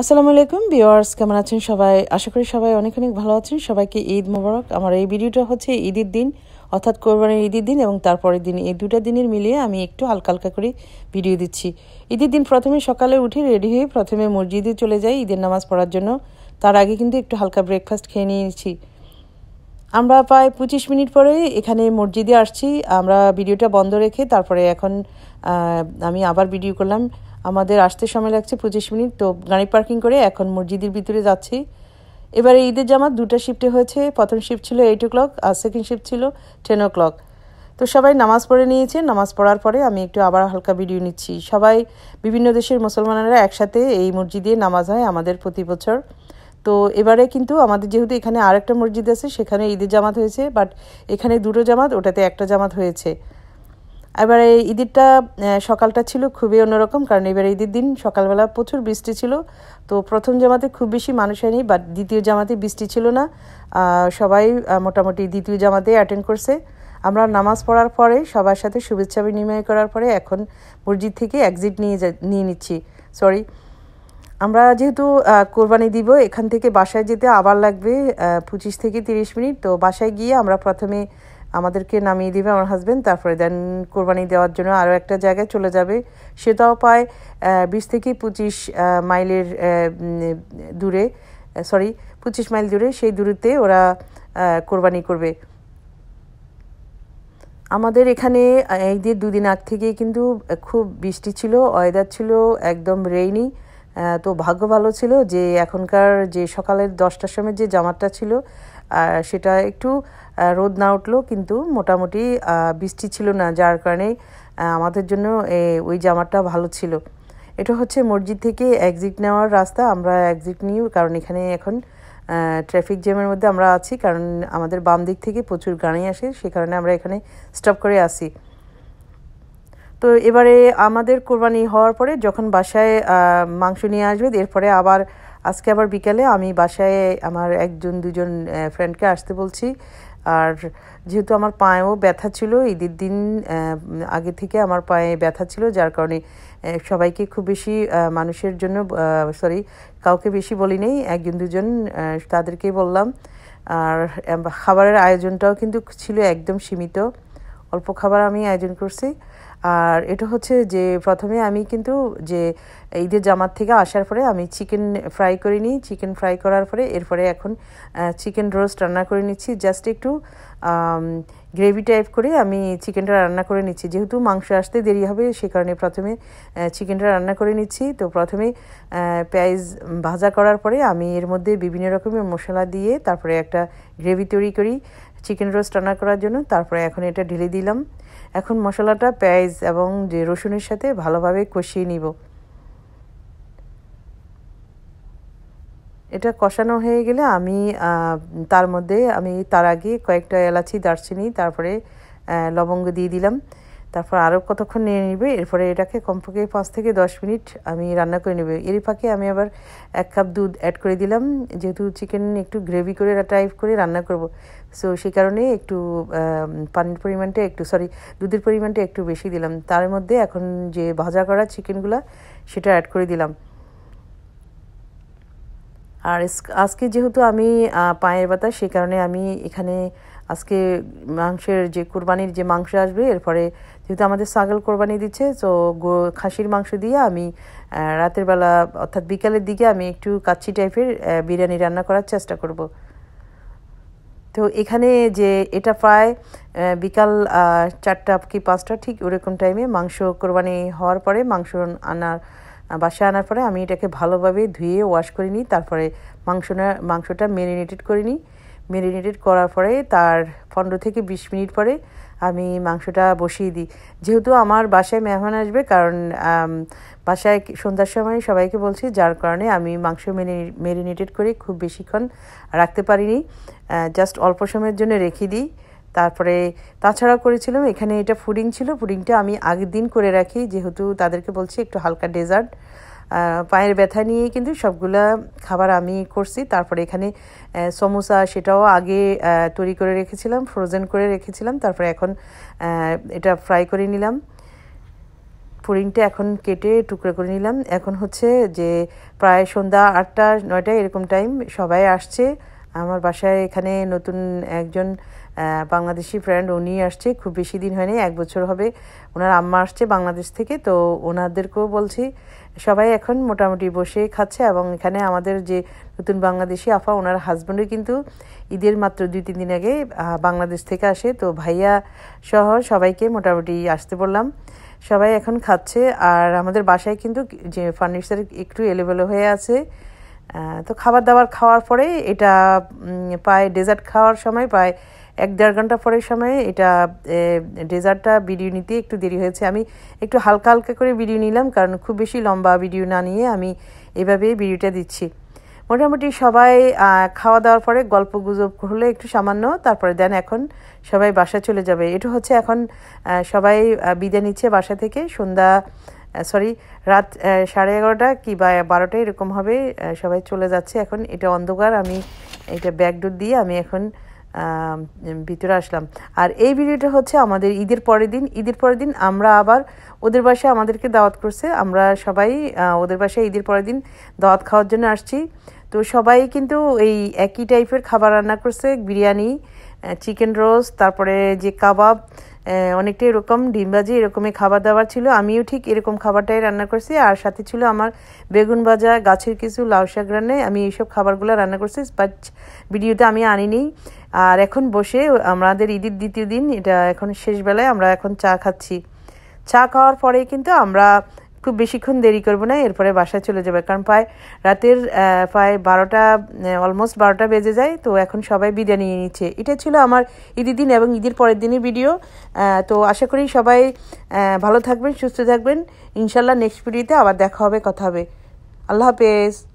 আসসালামু আলাইকুম বিওয়ার্স কেমন আছেন সবাই আশা করি সবাই অনেক অনেক ভালো আছেন সবাইকে ঈদ মোবারক আমার এই ভিডিওটা হচ্ছে ঈদের দিন অর্থাৎ কোরবানের ঈদের দিন এবং তারপরের দিন এই দুটা দিনের মিলিয়ে আমি একটু হালকা হালকা করে ভিডিও দিচ্ছি ঈদের দিন প্রথমে সকালে উঠে রেডি হয়ে প্রথমে মসজিদে চলে যাই ঈদের নামাজ পড়ার জন্য তার আগে কিন্তু একটু হালকা ব্রেকফাস্ট খেয়ে নিয়েছি আমরা প্রায় পঁচিশ মিনিট পরে এখানে মসজিদে আসছি আমরা ভিডিওটা বন্ধ রেখে তারপরে এখন আমি আবার ভিডিও করলাম আমাদের আসতে সময় লাগছে পঁচিশ মিনিট তো গাড়ি পার্কিং করে এখন মসজিদের ভিতরে যাচ্ছি এবারে ঈদের জামাত দুটা শিফটে হয়েছে প্রথম শিফট ছিল এইট ও ক্লক আর সেকেন্ড শিফট ছিল টেন ও ক্লক তো সবাই নামাজ পড়ে নিয়েছে নামাজ পড়ার পরে আমি একটু আবার হালকা ভিডিও নিচ্ছি সবাই বিভিন্ন দেশের মুসলমানেরা একসাথে এই মসজিদে নামাজ হয় আমাদের প্রতি বছর তো এবারে কিন্তু আমাদের যেহেতু এখানে আরেকটা মসজিদ আছে সেখানে ঈদের জামাত হয়েছে বাট এখানে দুটো জামাত ওটাতে একটা জামাত হয়েছে এবার এই ঈদিরটা সকালটা ছিল খুবই অন্যরকম কারণ এবার ঈদের দিন সকালবেলা প্রচুর বৃষ্টি ছিল তো প্রথম জামাতে খুব বেশি মানুষ হয়নি বাট দ্বিতীয় জামাতে বৃষ্টি ছিল না সবাই মোটামুটি দ্বিতীয় জামাতে অ্যাটেন্ড করছে আমরা নামাজ পড়ার পরে সবার সাথে শুভেচ্ছা বিনিময় করার পরে এখন মসজিদ থেকে এক্সিট নিয়ে যা নিয়ে নিচ্ছি সরি আমরা যেহেতু কোরবানি দিব এখান থেকে বাসায় যেতে আবার লাগবে পঁচিশ থেকে তিরিশ মিনিট তো বাসায় গিয়ে আমরা প্রথমে আমাদেরকে নামিয়ে দিবে আমার হাজব্যান্ড তারপরে দেন কোরবানি দেওয়ার জন্য আরও একটা জায়গায় চলে যাবে সেটাও পায় বিশ থেকে পঁচিশ মাইলের দূরে সরি পঁচিশ মাইল দূরে সেই দূরত্বে ওরা কোরবানি করবে আমাদের এখানে ঈদের দুদিন আগ থেকে কিন্তু খুব বৃষ্টি ছিল ওয়েদার ছিল একদম রেইনি তো ভাগ্য ভালো ছিল যে এখনকার যে সকালের দশটার সময় যে জামাটা ছিল সেটা একটু রোদ না উঠলো কিন্তু মোটামুটি বৃষ্টি ছিল না যার কারণে আমাদের জন্য ওই জামাটা ভালো ছিল এটা হচ্ছে মসজিদ থেকে এক্সিট নেওয়ার রাস্তা আমরা এক্সিট নিই কারণ এখানে এখন ট্রাফিক জ্যামের মধ্যে আমরা আছি কারণ আমাদের বাম দিক থেকে প্রচুর গাড়ি আসে সে কারণে আমরা এখানে স্টপ করে আসি তো এবারে আমাদের কোরবানি হওয়ার পরে যখন বাসায় মাংস নিয়ে আসবে এরপরে আবার আজকে আবার বিকালে আমি বাসায় আমার একজন দুজন ফ্রেন্ডকে আসতে বলছি আর যেহেতু আমার পায়েও ব্যথা ছিল ঈদের দিন আগে থেকে আমার পায়ে ব্যথা ছিল যার কারণে সবাইকে খুব বেশি মানুষের জন্য সরি কাউকে বেশি বলি নেই একজন দুজন তাদেরকেই বললাম আর খাবারের আয়োজনটাও কিন্তু ছিল একদম সীমিত অল্প খাবার আমি আয়োজন করছি আর এটা হচ্ছে যে প্রথমে আমি কিন্তু যে ঈদের জামাত থেকে আসার পরে আমি চিকেন ফ্রাই করে নিই চিকেন ফ্রাই করার পরে এরপরে এখন চিকেন রোস্ট রান্না করে নিচ্ছি জাস্ট একটু গ্রেভি টাইপ করে আমি চিকেনটা রান্না করে নিচ্ছি যেহেতু মাংস আসতে দেরি হবে সে কারণে প্রথমে চিকেনটা রান্না করে নিচ্ছি তো প্রথমে পেঁয়াজ ভাজা করার পরে আমি এর মধ্যে বিভিন্ন রকমের মশলা দিয়ে তারপরে একটা গ্রেভি তৈরি করি চিকেন রোস্ট রান্না করার জন্য তারপরে এখন এটা ঢেলে দিলাম এখন মশলাটা পেঁয়াজ এবং যে রসুনের সাথে ভালোভাবে কষিয়ে নিব এটা কষানো হয়ে গেলে আমি তার মধ্যে আমি তার আগে কয়েকটা এলাচি দারচিনি তারপরে লবঙ্গ দিয়ে দিলাম তারপর আরও কতক্ষণ নিয়ে নেবে এরপরে এটাকে কমপক্ষে পাঁচ থেকে দশ মিনিট আমি রান্না করে নেবে এর ফাঁকে আমি আবার এক কাপ দুধ অ্যাড করে দিলাম যেহেতু চিকেন একটু গ্রেভি করে টাইপ করে রান্না করব সো সেই কারণে একটু পানির পরিমাণটা একটু সরি দুধের পরিমাণটা একটু বেশি দিলাম তার মধ্যে এখন যে ভাজা করা চিকেনগুলো সেটা অ্যাড করে দিলাম আর আজকে যেহেতু আমি পায়ের ব্যথা সে কারণে আমি এখানে আজকে মাংসের যে কোরবানির যে মাংস আসবে এরপরে যেহেতু আমাদের ছাগল কোরবানি দিচ্ছে তো খাসির মাংস দিয়ে আমি রাতের বেলা অর্থাৎ বিকালের দিকে আমি একটু কাচ্ছি টাইপের বিরিয়ানি রান্না করার চেষ্টা করব তো এখানে যে এটা প্রায় বিকাল চারটা কি পাঁচটা ঠিক ওরকম টাইমে মাংস কোরবানি হওয়ার পরে মাংস আনার বাসায় আনার পরে আমি এটাকে ভালোভাবে ধুয়ে ওয়াশ করে নিই তারপরে মাংসটা মাংসটা ম্যারিনেটেড করে নিই ম্যারিনেটেড করার পরে তার পনেরো থেকে বিশ মিনিট পরে আমি মাংসটা বসিয়ে দিই যেহেতু আমার বাসায় মেহমান আসবে কারণ বাসায় সন্ধ্যার সময় সবাইকে বলছি যার কারণে আমি মাংস ম্যারিনেটেড করে খুব বেশিক্ষণ রাখতে পারিনি জাস্ট অল্প সময়ের জন্য রেখে দিই তারপরে তাছাড়াও করেছিলাম এখানে এটা ফুডিং ছিল ফুডিংটা আমি আগের দিন করে রাখি যেহেতু তাদেরকে বলছি একটু হালকা ডেজার্ট পায়ের ব্যথা নিয়ে কিন্তু সবগুলা খাবার আমি করছি তারপরে এখানে সমোসা সেটাও আগে তৈরি করে রেখেছিলাম ফ্রোজেন করে রেখেছিলাম তারপরে এখন এটা ফ্রাই করে নিলাম ফুডিংটা এখন কেটে টুকরো করে নিলাম এখন হচ্ছে যে প্রায় সন্ধ্যা আটটা নয়টা এরকম টাইম সবাই আসছে আমার বাসায় এখানে নতুন একজন বাংলাদেশি ফ্রেন্ড উনি আসছে খুব বেশি দিন হয়নি এক বছর হবে ওনার আম্মা আসছে বাংলাদেশ থেকে তো ওনাদেরকেও বলছি সবাই এখন মোটামুটি বসে খাচ্ছে এবং এখানে আমাদের যে নতুন বাংলাদেশি আফা ওনার হাজব্যান্ডও কিন্তু ঈদের মাত্র দুই তিন দিন আগে বাংলাদেশ থেকে আসে তো ভাইয়া সহ সবাইকে মোটামুটি আসতে বললাম সবাই এখন খাচ্ছে আর আমাদের বাসায় কিন্তু যে ফার্নিচার একটু এলোমেলো হয়ে আছে তো খাবার দাবার খাওয়ার পরে এটা প্রায় ডেজার্ট খাওয়ার সময় প্রায় এক দেড় ঘন্টা পরের সময় এটা ডেজার্টটা ভিডিও নিতে একটু দেরি হয়েছে আমি একটু হালকা হালকা করে ভিডিও নিলাম কারণ খুব বেশি লম্বা ভিডিও না নিয়ে আমি এভাবে ভিডিওটা দিচ্ছি মোটামুটি সবাই খাওয়া দাওয়ার পরে গল্প গুজব হলে একটু সামান্য তারপরে দেন এখন সবাই বাসা চলে যাবে এটা হচ্ছে এখন সবাই বিদায় নিচ্ছে বাসা থেকে সন্ধ্যা সরি রাত সাড়ে এগারোটা কি বা বারোটা এরকম হবে সবাই চলে যাচ্ছে এখন এটা অন্ধকার আমি এটা ব্যাকডোর দিয়ে আমি এখন ভিতরে আসলাম আর এই ভিডিওটা হচ্ছে আমাদের ঈদের পরের দিন ঈদের পরের দিন আমরা আবার ওদের বাসায় আমাদেরকে দাওয়াত করছে আমরা সবাই ওদের বাসায় ঈদের পরের দিন দাওয়াত খাওয়ার জন্য আসছি তো সবাই কিন্তু এই একই টাইপের খাবার রান্না করছে বিরিয়ানি চিকেন রোস্ট তারপরে যে কাবাব অনেকটা এরকম ডিমবাজি এরকমই খাবার দাবার ছিল আমিও ঠিক এরকম খাবারটাই রান্না করছি আর সাথে ছিল আমার বেগুন ভাজা গাছের কিছু লাউ শাক রান্না আমি এইসব খাবারগুলো রান্না করছি বাট ভিডিওতে আমি আনিনি আর এখন বসে আমাদের ঈদের দ্বিতীয় দিন এটা এখন শেষবেলায় আমরা এখন চা খাচ্ছি চা খাওয়ার পরে কিন্তু আমরা খুব বেশিক্ষণ দেরি করবো না এরপরে বাসায় চলে যাবে কারণ প্রায় রাতের প্রায় বারোটা অলমোস্ট বারোটা বেজে যায় তো এখন সবাই বিদায় নিয়ে নিচ্ছে এটা ছিল আমার ঈদের দিন এবং ঈদের পরের দিনের ভিডিও তো আশা করি সবাই ভালো থাকবেন সুস্থ থাকবেন ইনশাল্লাহ নেক্সট ভিডিওতে আবার দেখা হবে কথা হবে আল্লাহ হাফেজ